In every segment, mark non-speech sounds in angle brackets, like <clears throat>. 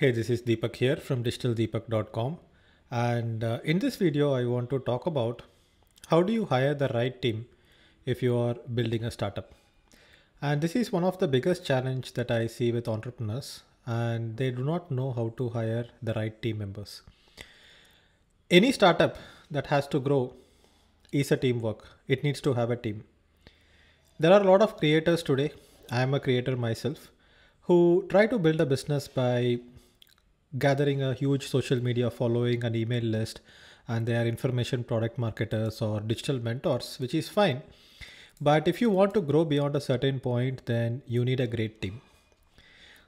Hey, this is Deepak here from digitaldeepak.com. And uh, in this video, I want to talk about how do you hire the right team if you are building a startup? And this is one of the biggest challenge that I see with entrepreneurs and they do not know how to hire the right team members. Any startup that has to grow is a teamwork. It needs to have a team. There are a lot of creators today. I am a creator myself who try to build a business by gathering a huge social media following, an email list, and they are information product marketers or digital mentors, which is fine. But if you want to grow beyond a certain point, then you need a great team.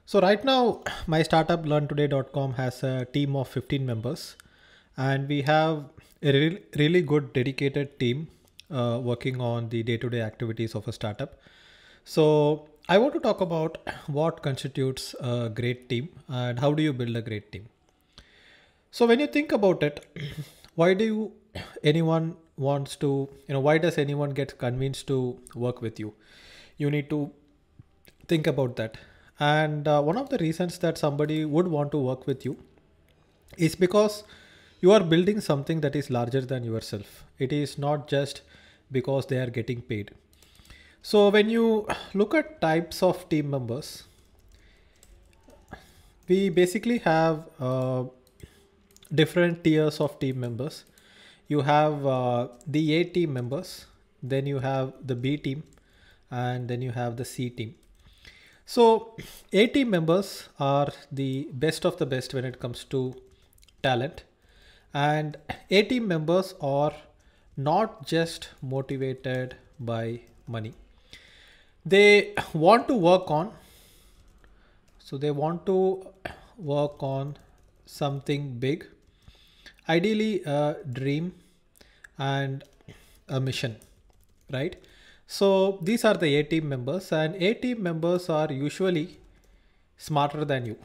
So right now, my startup learntoday.com has a team of 15 members, and we have a re really good dedicated team uh, working on the day to -day activities of a startup. So I want to talk about what constitutes a great team and how do you build a great team. So when you think about it, <clears throat> why do you, anyone wants to, you know, why does anyone get convinced to work with you? You need to think about that. And uh, one of the reasons that somebody would want to work with you is because you are building something that is larger than yourself. It is not just because they are getting paid so when you look at types of team members, we basically have uh, different tiers of team members. You have uh, the A team members, then you have the B team, and then you have the C team. So A team members are the best of the best when it comes to talent. And A team members are not just motivated by money they want to work on so they want to work on something big ideally a dream and a mission right so these are the a team members and a team members are usually smarter than you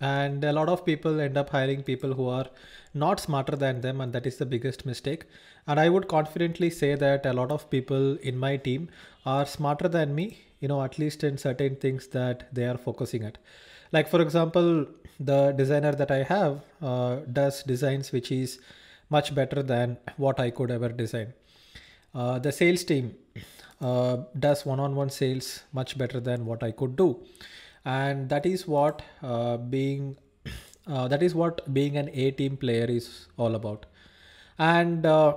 and a lot of people end up hiring people who are not smarter than them and that is the biggest mistake and i would confidently say that a lot of people in my team are smarter than me you know at least in certain things that they are focusing at like for example the designer that i have uh, does designs which is much better than what i could ever design uh, the sales team uh, does one-on-one -on -one sales much better than what i could do and that is what uh, being <coughs> uh, that is what being an A team player is all about. And uh,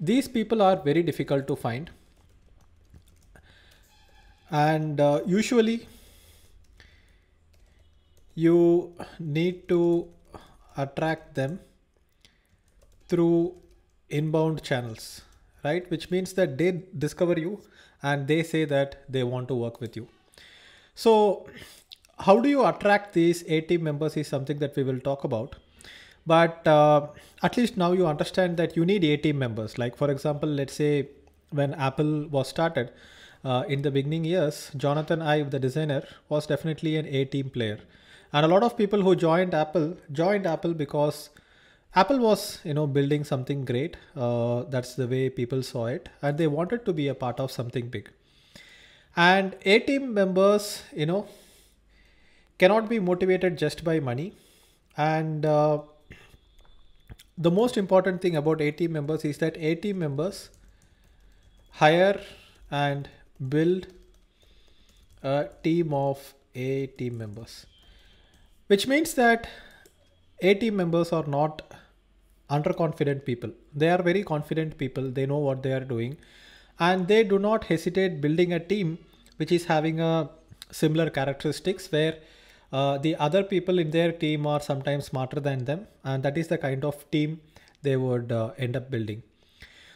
these people are very difficult to find. And uh, usually you need to attract them through inbound channels, right? Which means that they discover you and they say that they want to work with you. So how do you attract these A team members is something that we will talk about. But uh, at least now you understand that you need A team members. Like for example, let's say when Apple was started, uh, in the beginning years, Jonathan Ive, the designer, was definitely an A team player. And a lot of people who joined Apple joined Apple because Apple was, you know, building something great. Uh, that's the way people saw it, and they wanted to be a part of something big. And A team members, you know, cannot be motivated just by money. And uh, the most important thing about A team members is that A team members hire and build a team of A team members, which means that A team members are not underconfident people. They are very confident people. They know what they are doing and they do not hesitate building a team which is having a similar characteristics where uh, the other people in their team are sometimes smarter than them and that is the kind of team they would uh, end up building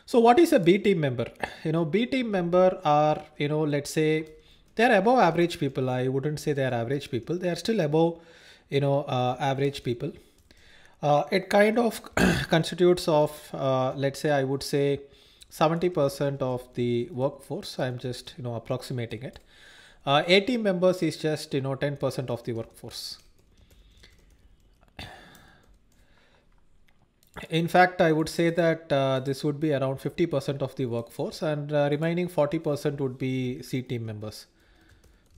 so what is a b team member you know b team member are you know let's say they're above average people i wouldn't say they're average people they are still above you know uh, average people uh, it kind of <coughs> constitutes of uh, let's say i would say 70% of the workforce. I'm just, you know, approximating it. Uh, 80 members is just, you know, 10% of the workforce. In fact, I would say that uh, this would be around 50% of the workforce and uh, remaining 40% would be C team members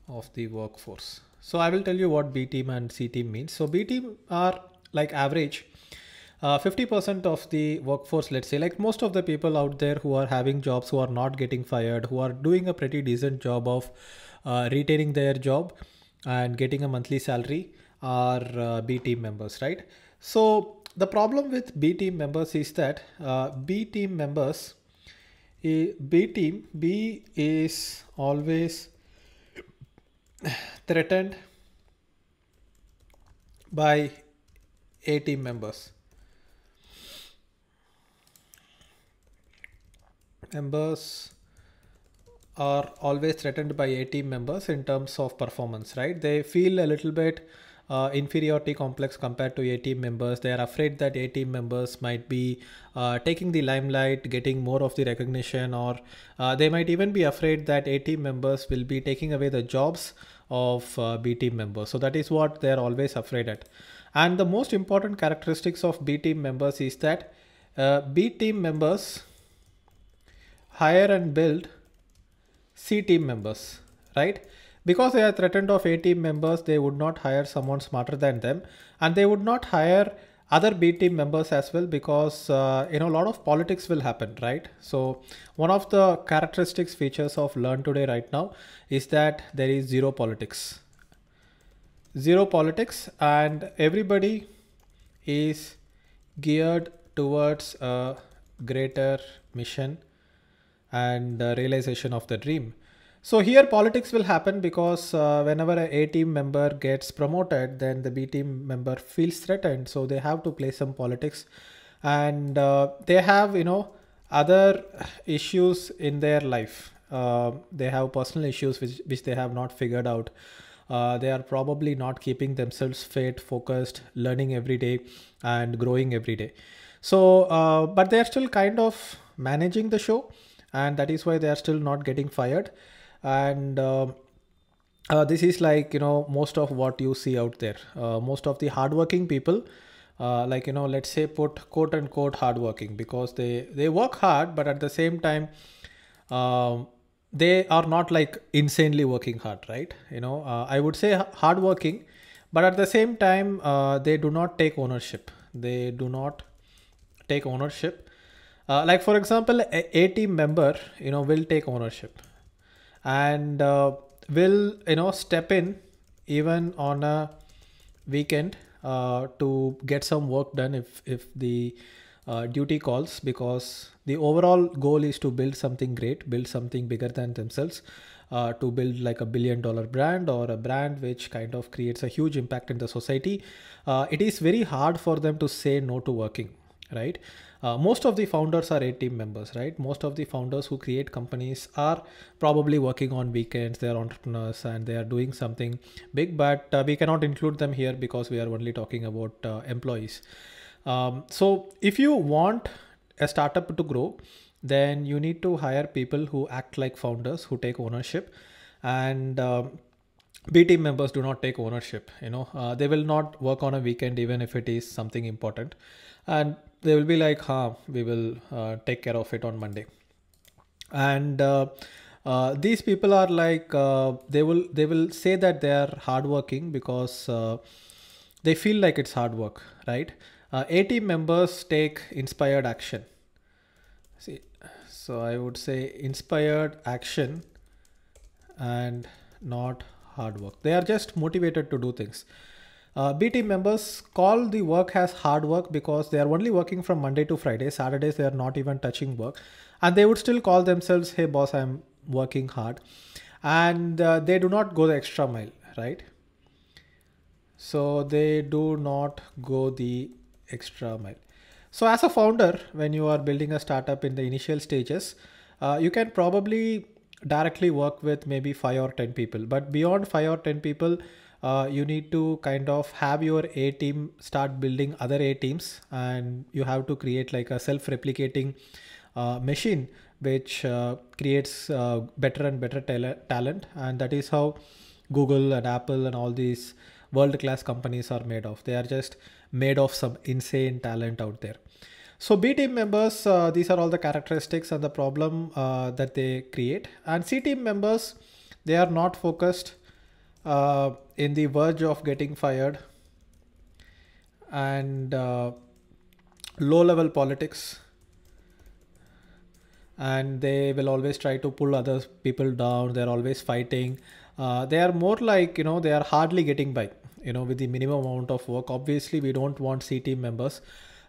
of the workforce. So I will tell you what B team and C team means. So B team are like average 50% uh, of the workforce, let's say, like most of the people out there who are having jobs, who are not getting fired, who are doing a pretty decent job of uh, retaining their job and getting a monthly salary are uh, B team members, right? So the problem with B team members is that uh, B team members, a B team, B is always threatened by A team members. members are always threatened by A team members in terms of performance, right? They feel a little bit uh, inferiority complex compared to A team members. They are afraid that A team members might be uh, taking the limelight, getting more of the recognition, or uh, they might even be afraid that A team members will be taking away the jobs of uh, B team members. So that is what they are always afraid at. And the most important characteristics of B team members is that uh, B team members hire and build C team members, right? Because they are threatened of A team members, they would not hire someone smarter than them and they would not hire other B team members as well because uh, you know a lot of politics will happen, right? So one of the characteristics features of Learn Today right now is that there is zero politics, zero politics, and everybody is geared towards a greater mission and realization of the dream. So here politics will happen because uh, whenever a A team member gets promoted, then the B team member feels threatened. So they have to play some politics and uh, they have, you know, other issues in their life. Uh, they have personal issues which, which they have not figured out. Uh, they are probably not keeping themselves fit, focused, learning every day and growing every day. So, uh, but they're still kind of managing the show and that is why they are still not getting fired and uh, uh, this is like you know most of what you see out there uh, most of the hardworking people uh, like you know let's say put quote unquote hardworking because they they work hard but at the same time um, they are not like insanely working hard right you know uh, i would say hardworking but at the same time uh, they do not take ownership they do not take ownership uh, like for example, a, a, team member, you know, will take ownership and uh, will, you know, step in even on a weekend uh, to get some work done if if the uh, duty calls because the overall goal is to build something great, build something bigger than themselves. Uh, to build like a billion dollar brand or a brand which kind of creates a huge impact in the society, uh, it is very hard for them to say no to working right? Uh, most of the founders are eight team members, right? Most of the founders who create companies are probably working on weekends, they are entrepreneurs and they are doing something big, but uh, we cannot include them here because we are only talking about uh, employees. Um, so if you want a startup to grow, then you need to hire people who act like founders, who take ownership and um, B team members do not take ownership. You know, uh, they will not work on a weekend even if it is something important. And they will be like, huh, we will uh, take care of it on Monday. And uh, uh, these people are like, uh, they will they will say that they are hardworking because uh, they feel like it's hard work, right? A uh, team members take inspired action. See, so I would say inspired action and not hard work. They are just motivated to do things. Uh, B team members call the work as hard work because they are only working from Monday to Friday. Saturdays, they are not even touching work. And they would still call themselves, hey, boss, I'm working hard. And uh, they do not go the extra mile, right? So they do not go the extra mile. So as a founder, when you are building a startup in the initial stages, uh, you can probably directly work with maybe five or 10 people. But beyond five or 10 people, uh, you need to kind of have your A team start building other A teams, and you have to create like a self-replicating uh, machine which uh, creates uh, better and better talent, and that is how Google and Apple and all these world-class companies are made of. They are just made of some insane talent out there. So B team members, uh, these are all the characteristics and the problem uh, that they create. And C team members, they are not focused. Uh, in the verge of getting fired and uh, low level politics and they will always try to pull other people down they're always fighting uh, they are more like you know they are hardly getting by you know with the minimum amount of work obviously we don't want c team members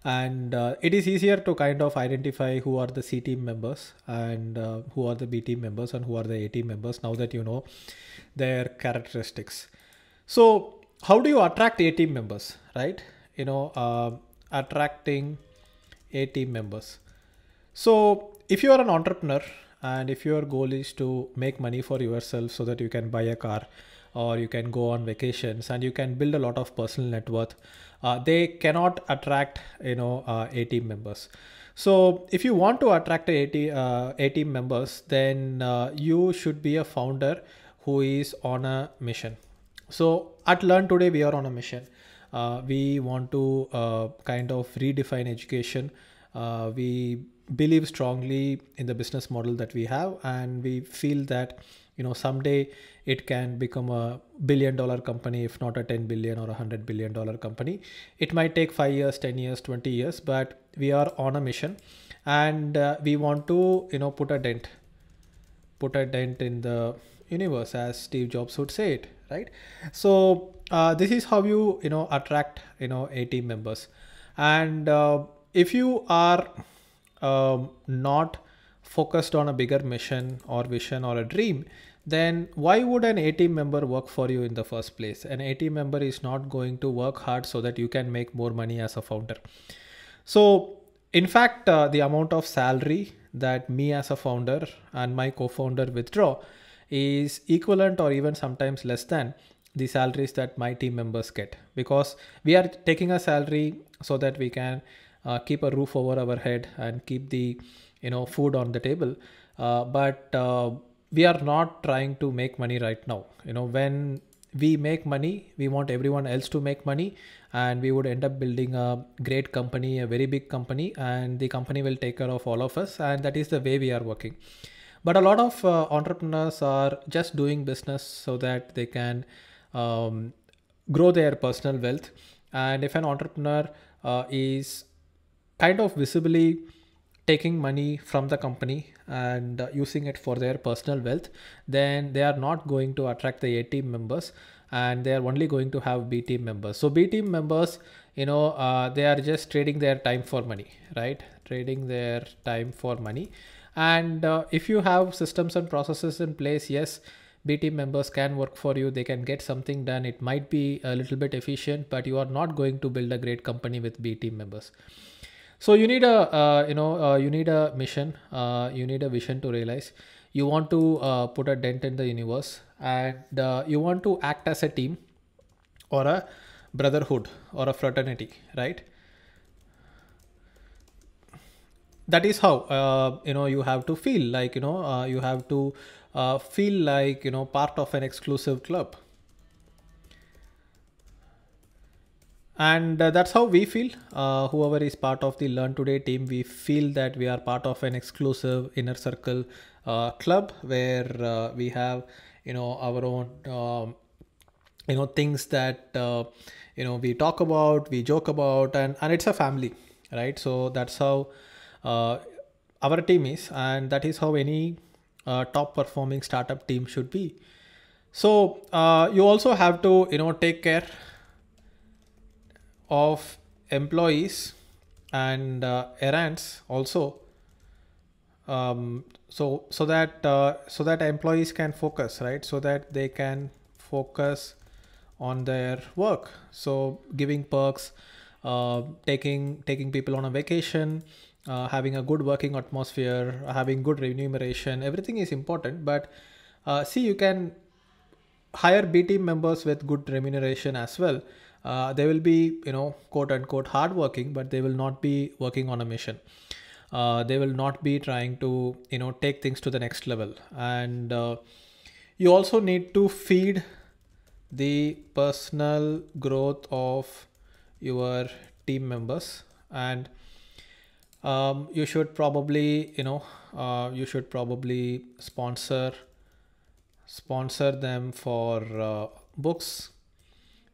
and uh, it is easier to kind of identify who are the c team members and uh, who are the b team members and who are the a team members now that you know their characteristics so how do you attract A team members, right? You know, uh, attracting A team members. So if you are an entrepreneur and if your goal is to make money for yourself so that you can buy a car or you can go on vacations and you can build a lot of personal net worth, uh, they cannot attract, you know, uh, A team members. So if you want to attract A team, uh, A team members, then uh, you should be a founder who is on a mission so at Learn Today, we are on a mission. Uh, we want to uh, kind of redefine education. Uh, we believe strongly in the business model that we have, and we feel that you know someday it can become a billion dollar company, if not a 10 billion or a 100 billion dollar company. It might take five years, 10 years, 20 years, but we are on a mission, and uh, we want to you know put a dent, put a dent in the universe, as Steve Jobs would say it right? So uh, this is how you, you know, attract, you know, a team members. And uh, if you are um, not focused on a bigger mission or vision or a dream, then why would an A team member work for you in the first place? An A team member is not going to work hard so that you can make more money as a founder. So, in fact, uh, the amount of salary that me as a founder and my co founder withdraw is equivalent or even sometimes less than the salaries that my team members get because we are taking a salary so that we can uh, keep a roof over our head and keep the you know food on the table uh, but uh, we are not trying to make money right now you know when we make money we want everyone else to make money and we would end up building a great company a very big company and the company will take care of all of us and that is the way we are working but a lot of uh, entrepreneurs are just doing business so that they can um, grow their personal wealth. And if an entrepreneur uh, is kind of visibly taking money from the company and uh, using it for their personal wealth, then they are not going to attract the A team members and they are only going to have B team members. So, B team members, you know, uh, they are just trading their time for money, right? Trading their time for money. And uh, if you have systems and processes in place, yes, B team members can work for you. They can get something done. It might be a little bit efficient, but you are not going to build a great company with B team members. So you need a, uh, you know, uh, you need a mission. Uh, you need a vision to realize. You want to uh, put a dent in the universe, and uh, you want to act as a team or a brotherhood or a fraternity, right? that is how uh, you know you have to feel like you know uh, you have to uh, feel like you know part of an exclusive club and uh, that's how we feel uh, whoever is part of the learn today team we feel that we are part of an exclusive inner circle uh, club where we have you know our own um, you know things that you know we talk about we joke about and and it's a family right so that's how uh, our team is, and that is how any uh, top performing startup team should be. So uh, you also have to you know take care of employees and uh, errands also um, so so that uh, so that employees can focus right so that they can focus on their work so giving perks uh, taking taking people on a vacation uh, having a good working atmosphere, having good remuneration, everything is important. But uh, see, you can hire B team members with good remuneration as well. Uh, they will be, you know, quote unquote hardworking, but they will not be working on a mission. Uh, they will not be trying to, you know, take things to the next level. And uh, you also need to feed the personal growth of your team members and um, you should probably you know uh, you should probably sponsor sponsor them for uh, books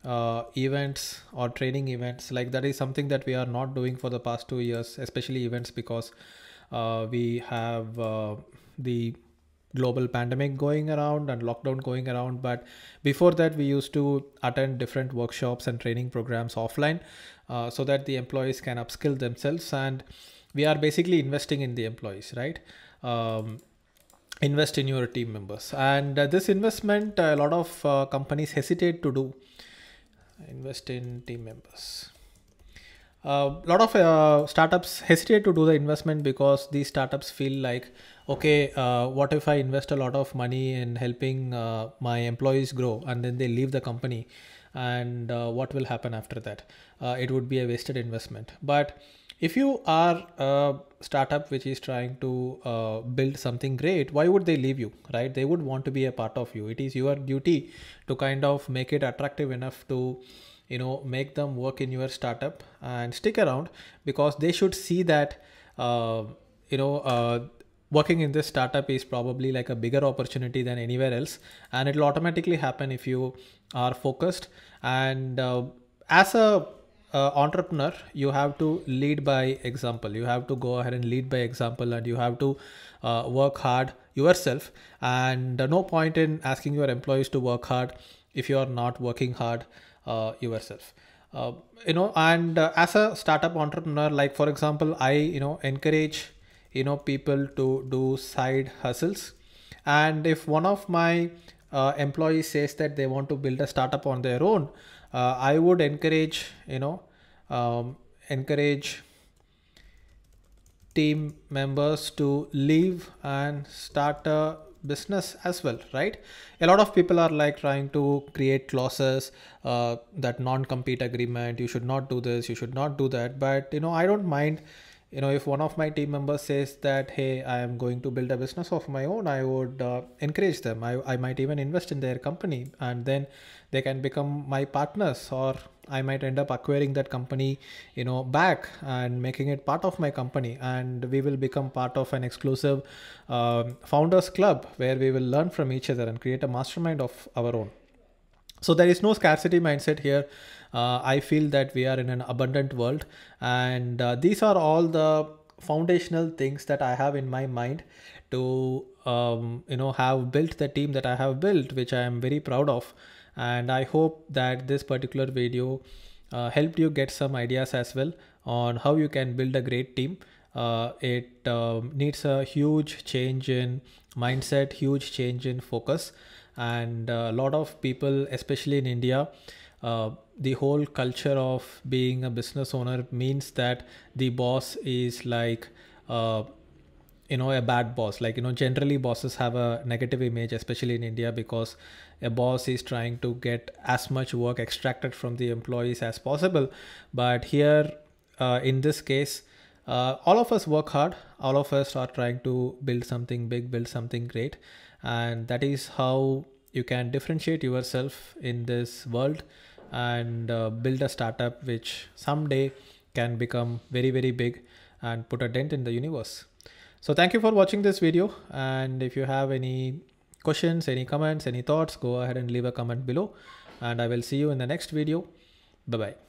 uh, events or training events like that is something that we are not doing for the past two years especially events because uh, we have uh, the global pandemic going around and lockdown going around but before that we used to attend different workshops and training programs offline uh, so that the employees can upskill themselves and we are basically investing in the employees, right? Um, invest in your team members. And uh, this investment, a lot of uh, companies hesitate to do. Invest in team members. A uh, lot of uh, startups hesitate to do the investment because these startups feel like, okay, uh, what if I invest a lot of money in helping uh, my employees grow and then they leave the company? And what will happen after that? it would be a wasted investment. But if you are a startup which is trying to uh, build something great why would they leave you right they would want to be a part of you it is your duty to kind of make it attractive enough to you know make them work in your startup and stick around because they should see that uh, you know uh, working in this startup is probably like a bigger opportunity than anywhere else and it'll automatically happen if you are focused and uh, as a uh, entrepreneur you have to lead by example you have to go ahead and lead by example and you have to uh, work hard yourself and uh, no point in asking your employees to work hard if you are not working hard uh, yourself uh, you know and uh, as a startup entrepreneur like for example i you know encourage you know people to do side hustles and if one of my uh, says that they want to build a startup on their own uh, i would encourage you know um, encourage team members to leave and start a business as well right a lot of people are like trying to create clauses uh, that non-compete agreement you should not do this you should not do that but you know i don't mind you know if one of my team members says that hey i am going to build a business of my own i would uh, encourage them I, I might even invest in their company and then they can become my partners or i might end up acquiring that company you know back and making it part of my company and we will become part of an exclusive um, founders club where we will learn from each other and create a mastermind of our own so there is no scarcity mindset here. Uh, I feel that we are in an abundant world, and uh, these are all the foundational things that I have in my mind to um, you know have built the team that I have built, which I am very proud of. And I hope that this particular video uh, helped you get some ideas as well on how you can build a great team. Uh, it um, needs a huge change in mindset, huge change in focus and uh, a lot of people especially in india uh, the whole culture of being a business owner means that the boss is like uh, you know a bad boss like you know generally bosses have a negative image especially in india because a boss is trying to get as much work extracted from the employees as possible but here uh, in this case uh, all of us work hard all of us are trying to build something big build something great and that is how you can differentiate yourself in this world and uh, build a startup which someday can become very very big and put a dent in the universe so thank you for watching this video and if you have any questions any comments any thoughts go ahead and leave a comment below and i will see you in the next video bye bye